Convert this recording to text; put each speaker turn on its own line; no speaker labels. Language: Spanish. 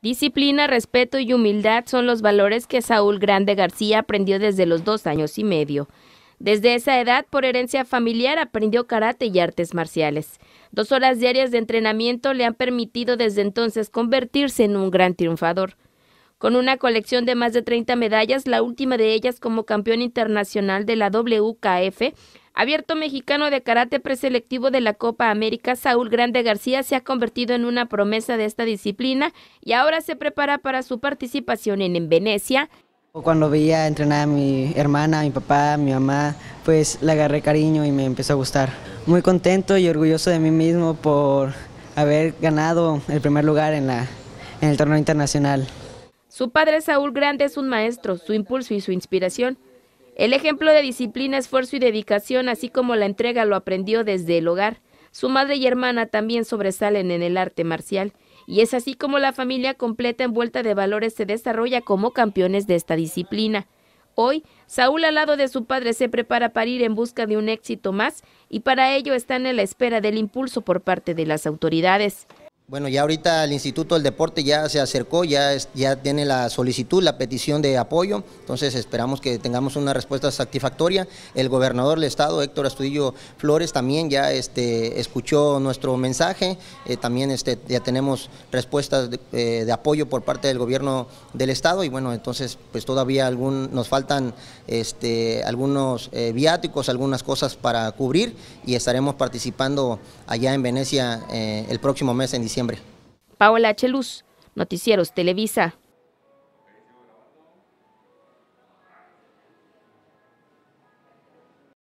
Disciplina, respeto y humildad son los valores que Saúl Grande García aprendió desde los dos años y medio. Desde esa edad, por herencia familiar, aprendió karate y artes marciales. Dos horas diarias de entrenamiento le han permitido desde entonces convertirse en un gran triunfador. Con una colección de más de 30 medallas, la última de ellas como campeón internacional de la WKF, Abierto mexicano de karate preselectivo de la Copa América, Saúl Grande García se ha convertido en una promesa de esta disciplina y ahora se prepara para su participación en, Venecia.
Cuando veía entrenar a mi hermana, a mi papá, mi mamá, pues le agarré cariño y me empezó a gustar. Muy contento y orgulloso de mí mismo por haber ganado el primer lugar en el torneo internacional.
Su padre Saúl Grande es un maestro, su impulso y su inspiración el ejemplo de disciplina, esfuerzo y dedicación, así como la entrega, lo aprendió desde el hogar. Su madre y hermana también sobresalen en el arte marcial. Y es así como la familia completa envuelta de valores se desarrolla como campeones de esta disciplina. Hoy, Saúl al lado de su padre se prepara para ir en busca de un éxito más y para ello están en la espera del impulso por parte de las autoridades.
Bueno, ya ahorita el Instituto del Deporte ya se acercó, ya, tiene la solicitud, la petición de apoyo, entonces esperamos que tengamos una respuesta satisfactoria. El gobernador del estado, Héctor Astudillo Flores, también ya este, escuchó nuestro mensaje, eh, también este, ya tenemos respuestas eh, de, apoyo por parte del gobierno del estado y bueno, entonces pues todavía algún, nos faltan este, algunos eh, viáticos, algunas cosas para cubrir y estaremos participando allá en Venecia el próximo mes en diciembre. Paola
Paola Luz, Noticieros Televisa.